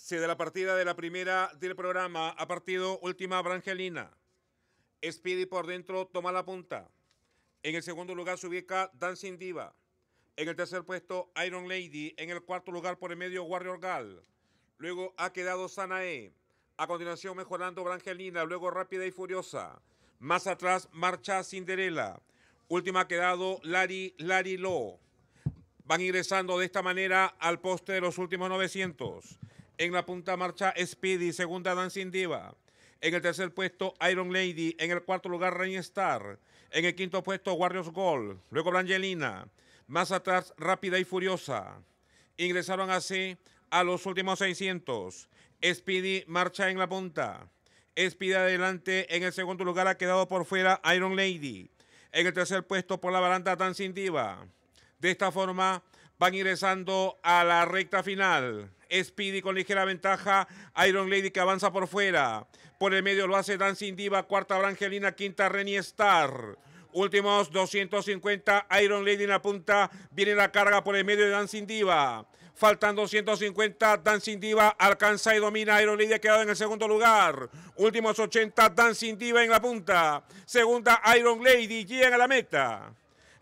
Se de la partida de la primera del programa ha partido última Brangelina. Speedy por dentro toma la punta. En el segundo lugar se ubica Dancing Diva. En el tercer puesto Iron Lady. En el cuarto lugar por el medio Warrior Gal. Luego ha quedado Sanae. A continuación mejorando Brangelina. Luego Rápida y Furiosa. Más atrás marcha Cinderella. Última ha quedado Larry Lari Lo van ingresando de esta manera al poste de los últimos 900. En la punta marcha Speedy, segunda Dancing Diva. En el tercer puesto Iron Lady. En el cuarto lugar Rain Star. En el quinto puesto Warriors Gold. Luego Brangelina. Más atrás Rápida y Furiosa. Ingresaron así a los últimos 600. Speedy marcha en la punta. Speedy adelante. En el segundo lugar ha quedado por fuera Iron Lady. En el tercer puesto por la baranda Dancing Diva. De esta forma van ingresando a la recta final. Speedy con ligera ventaja. Iron Lady que avanza por fuera. Por el medio lo hace Dancing Diva. Cuarta Brangelina. Quinta Renny Star. Últimos 250. Iron Lady en la punta. Viene la carga por el medio de Dancing Diva. Faltan 250. Dancing Diva alcanza y domina. Iron Lady ha quedado en el segundo lugar. Últimos 80. Dancing Diva en la punta. Segunda Iron Lady. llega a la meta.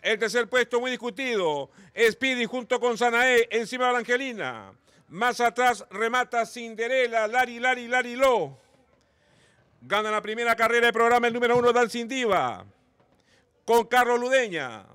El tercer puesto muy discutido. Speedy junto con Sanae encima de Angelina. Más atrás remata Cinderela, Lari, Lari, Lari, Lo. Gana la primera carrera del programa el número uno, Dan Diva. Con Carlos Ludeña.